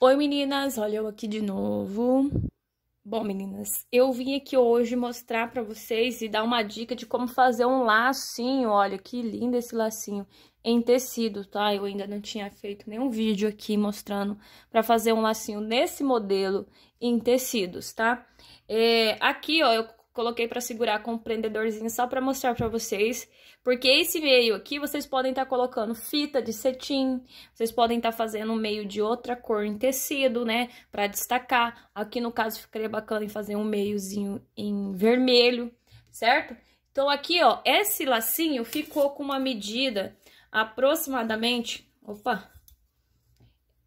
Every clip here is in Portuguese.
Oi meninas, olha eu aqui de novo. Bom meninas, eu vim aqui hoje mostrar pra vocês e dar uma dica de como fazer um lacinho, olha que lindo esse lacinho, em tecido, tá? Eu ainda não tinha feito nenhum vídeo aqui mostrando pra fazer um lacinho nesse modelo em tecidos, tá? É, aqui, ó, eu coloquei para segurar com um prendedorzinho só para mostrar para vocês, porque esse meio aqui vocês podem estar tá colocando fita de cetim, vocês podem estar tá fazendo um meio de outra cor em tecido, né, para destacar. Aqui no caso ficaria bacana em fazer um meiozinho em vermelho, certo? Então aqui, ó, esse lacinho ficou com uma medida aproximadamente, opa,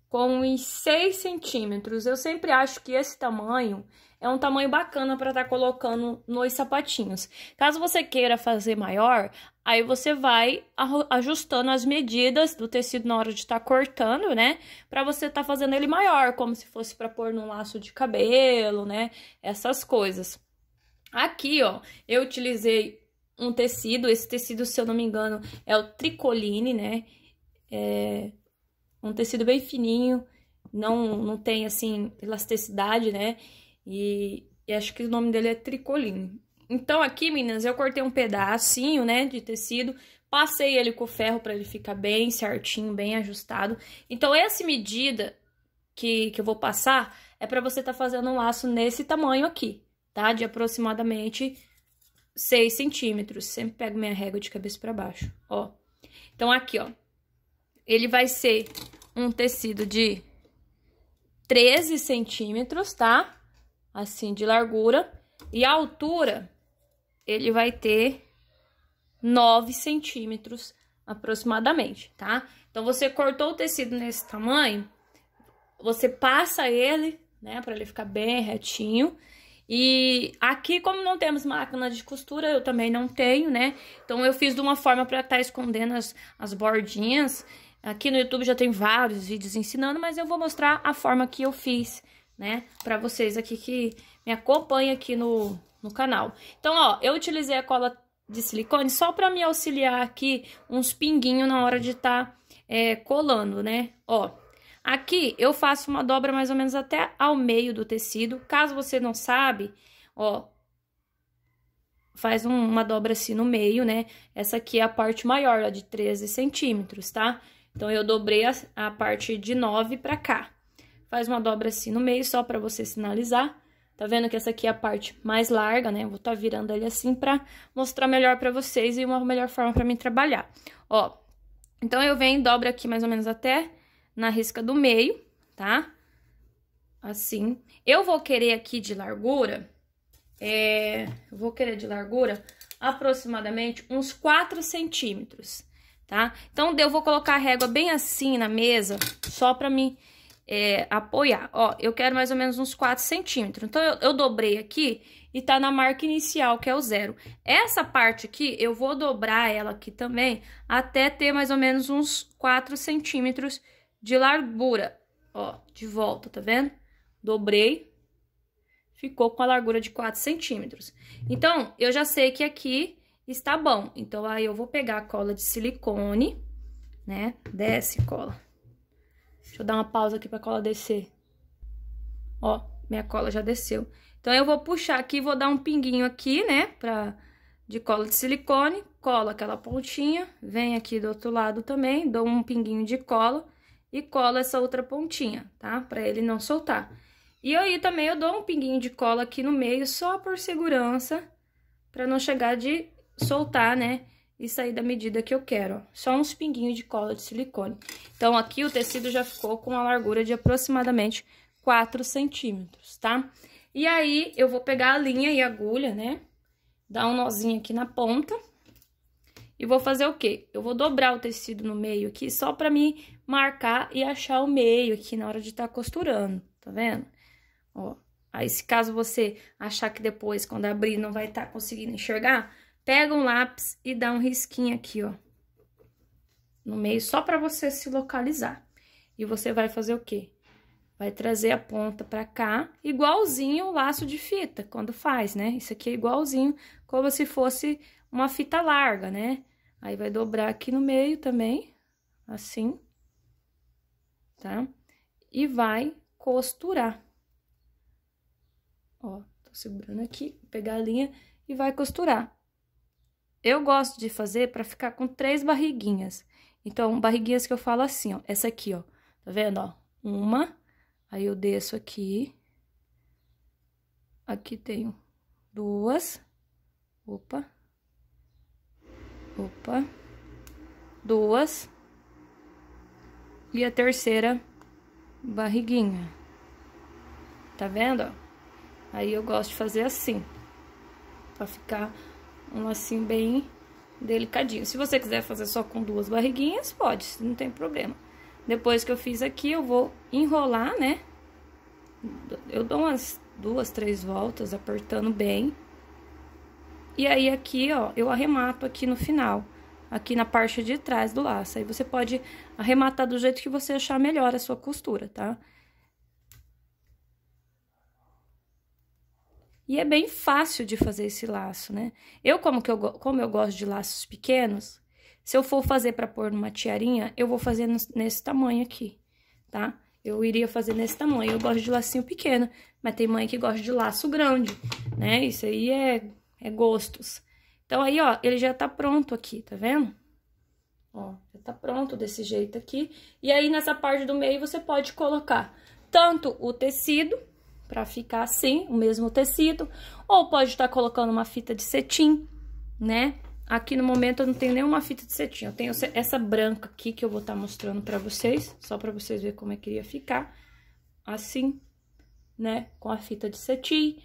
com uns 6 centímetros. Eu sempre acho que esse tamanho é um tamanho bacana para estar tá colocando nos sapatinhos. Caso você queira fazer maior, aí você vai ajustando as medidas do tecido na hora de estar tá cortando, né? Para você estar tá fazendo ele maior, como se fosse para pôr num laço de cabelo, né? Essas coisas. Aqui, ó, eu utilizei um tecido, esse tecido, se eu não me engano, é o tricoline, né? É um tecido bem fininho, não, não tem, assim, elasticidade, né? E, e acho que o nome dele é tricoline. Então aqui, meninas, eu cortei um pedacinho, né, de tecido, passei ele com o ferro para ele ficar bem certinho, bem ajustado. Então essa medida que, que eu vou passar é para você tá fazendo um laço nesse tamanho aqui, tá? De aproximadamente 6 centímetros. Sempre pego minha régua de cabeça para baixo, ó. Então aqui, ó, ele vai ser um tecido de 13 centímetros, Tá? assim, de largura. E a altura, ele vai ter 9 centímetros aproximadamente, tá? Então, você cortou o tecido nesse tamanho, você passa ele, né, pra ele ficar bem retinho. E aqui, como não temos máquina de costura, eu também não tenho, né? Então, eu fiz de uma forma pra estar tá escondendo as, as bordinhas. Aqui no YouTube já tem vários vídeos ensinando, mas eu vou mostrar a forma que eu fiz, né? Pra vocês aqui que me acompanham aqui no, no canal. Então, ó, eu utilizei a cola de silicone só pra me auxiliar aqui uns pinguinhos na hora de tá é, colando, né? Ó, aqui eu faço uma dobra mais ou menos até ao meio do tecido. Caso você não sabe, ó, faz um, uma dobra assim no meio, né? Essa aqui é a parte maior, a de 13 centímetros, tá? Então, eu dobrei a, a parte de 9 pra cá faz uma dobra assim no meio só para você sinalizar. Tá vendo que essa aqui é a parte mais larga, né? vou tá virando ele assim pra mostrar melhor pra vocês e uma melhor forma pra mim trabalhar. Ó, então eu venho e dobro aqui mais ou menos até na risca do meio, tá? Assim. Eu vou querer aqui de largura, é... Eu vou querer de largura aproximadamente uns 4 centímetros, tá? Então, eu vou colocar a régua bem assim na mesa, só pra mim... Me é, apoiar. Ó, eu quero mais ou menos uns 4 centímetros. Então, eu, eu dobrei aqui e tá na marca inicial, que é o zero. Essa parte aqui, eu vou dobrar ela aqui também, até ter mais ou menos uns 4 centímetros de largura. Ó, de volta, tá vendo? Dobrei, ficou com a largura de 4 centímetros. Então, eu já sei que aqui está bom. Então, aí eu vou pegar a cola de silicone, né? Desce cola Deixa eu dar uma pausa aqui pra cola descer. Ó, minha cola já desceu. Então, eu vou puxar aqui, vou dar um pinguinho aqui, né, pra, de cola de silicone, colo aquela pontinha, vem aqui do outro lado também, dou um pinguinho de cola e colo essa outra pontinha, tá? Pra ele não soltar. E aí, também, eu dou um pinguinho de cola aqui no meio, só por segurança, pra não chegar de soltar, né, e sair da medida que eu quero, ó. Só uns pinguinhos de cola de silicone. Então, aqui o tecido já ficou com a largura de aproximadamente 4 centímetros, tá? E aí, eu vou pegar a linha e a agulha, né? Dar um nozinho aqui na ponta. E vou fazer o quê? Eu vou dobrar o tecido no meio aqui, só pra me marcar e achar o meio aqui na hora de estar tá costurando, tá vendo? Ó, aí se caso você achar que depois, quando abrir, não vai estar tá conseguindo enxergar, Pega um lápis e dá um risquinho aqui, ó. No meio, só pra você se localizar. E você vai fazer o quê? Vai trazer a ponta pra cá, igualzinho o laço de fita, quando faz, né? Isso aqui é igualzinho, como se fosse uma fita larga, né? Aí, vai dobrar aqui no meio também, assim, tá? E vai costurar. Ó, tô segurando aqui, pegar a linha e vai costurar. Eu gosto de fazer para ficar com três barriguinhas. Então, barriguinhas que eu falo assim, ó. Essa aqui, ó. Tá vendo, ó? Uma. Aí, eu desço aqui. Aqui tenho duas. Opa. Opa. Duas. E a terceira barriguinha. Tá vendo, ó? Aí, eu gosto de fazer assim. Pra ficar um lacinho bem delicadinho. Se você quiser fazer só com duas barriguinhas, pode, não tem problema. Depois que eu fiz aqui, eu vou enrolar, né? Eu dou umas duas, três voltas, apertando bem. E aí, aqui, ó, eu arremato aqui no final, aqui na parte de trás do laço. Aí, você pode arrematar do jeito que você achar melhor a sua costura, tá? Tá? E é bem fácil de fazer esse laço, né? Eu, como, que eu, como eu gosto de laços pequenos, se eu for fazer para pôr numa tiarinha, eu vou fazer nesse tamanho aqui, tá? Eu iria fazer nesse tamanho. Eu gosto de lacinho pequeno, mas tem mãe que gosta de laço grande, né? Isso aí é, é gostos. Então, aí, ó, ele já tá pronto aqui, tá vendo? Ó, já tá pronto desse jeito aqui. E aí, nessa parte do meio, você pode colocar tanto o tecido para ficar assim, o mesmo tecido. Ou pode estar tá colocando uma fita de cetim, né? Aqui no momento eu não tenho nenhuma fita de cetim. Eu tenho essa branca aqui que eu vou estar tá mostrando para vocês, só para vocês verem como é que iria ficar. Assim, né? Com a fita de cetim,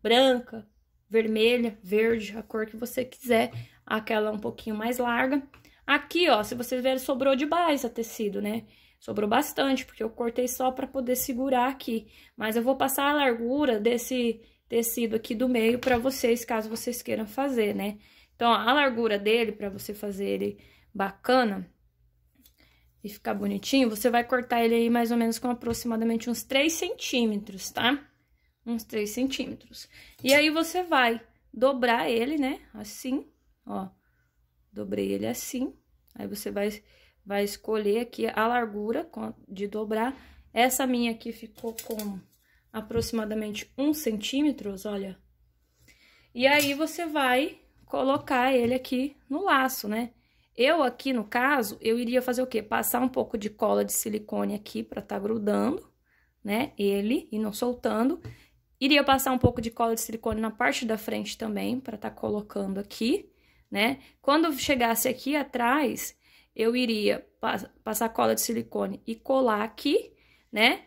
branca, vermelha, verde, a cor que você quiser. Aquela um pouquinho mais larga. Aqui, ó, se vocês verem, sobrou de baixo a tecido, né? Sobrou bastante, porque eu cortei só para poder segurar aqui. Mas eu vou passar a largura desse tecido aqui do meio para vocês, caso vocês queiram fazer, né? Então, ó, a largura dele, para você fazer ele bacana e ficar bonitinho, você vai cortar ele aí mais ou menos com aproximadamente uns 3 centímetros, tá? Uns 3 centímetros. E aí, você vai dobrar ele, né? Assim, ó. Dobrei ele assim. Aí, você vai vai escolher aqui a largura de dobrar. Essa minha aqui ficou com aproximadamente um centímetros, olha. E aí, você vai colocar ele aqui no laço, né? Eu aqui, no caso, eu iria fazer o quê? Passar um pouco de cola de silicone aqui pra tá grudando, né? Ele, e não soltando. Iria passar um pouco de cola de silicone na parte da frente também, pra tá colocando aqui, né? Quando chegasse aqui atrás, eu iria passar cola de silicone e colar aqui, né?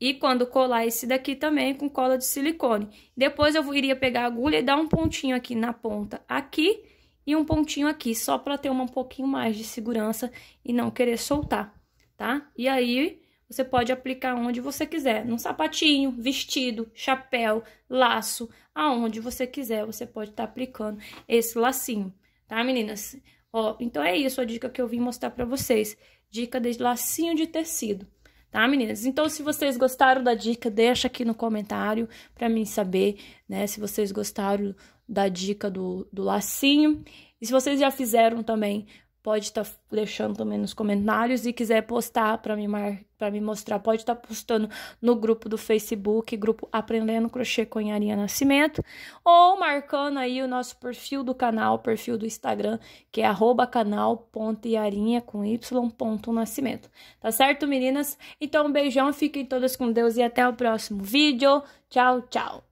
E quando colar esse daqui também com cola de silicone. Depois eu iria pegar a agulha e dar um pontinho aqui na ponta aqui e um pontinho aqui, só para ter um pouquinho mais de segurança e não querer soltar, tá? E aí você pode aplicar onde você quiser, num sapatinho, vestido, chapéu, laço, aonde você quiser, você pode estar tá aplicando esse lacinho, tá, meninas? Ó, então é isso a dica que eu vim mostrar pra vocês. Dica de lacinho de tecido. Tá, meninas? Então, se vocês gostaram da dica, deixa aqui no comentário pra mim saber, né? Se vocês gostaram da dica do, do lacinho. E se vocês já fizeram também pode estar tá deixando também nos comentários e quiser postar para me mar... para me mostrar, pode estar tá postando no grupo do Facebook, grupo Aprendendo Crochê com Yarinha Nascimento, ou marcando aí o nosso perfil do canal, perfil do Instagram, que é @canal.yarinha com y.nascimento. Tá certo, meninas? Então, um beijão, fiquem todas com Deus e até o próximo vídeo. Tchau, tchau.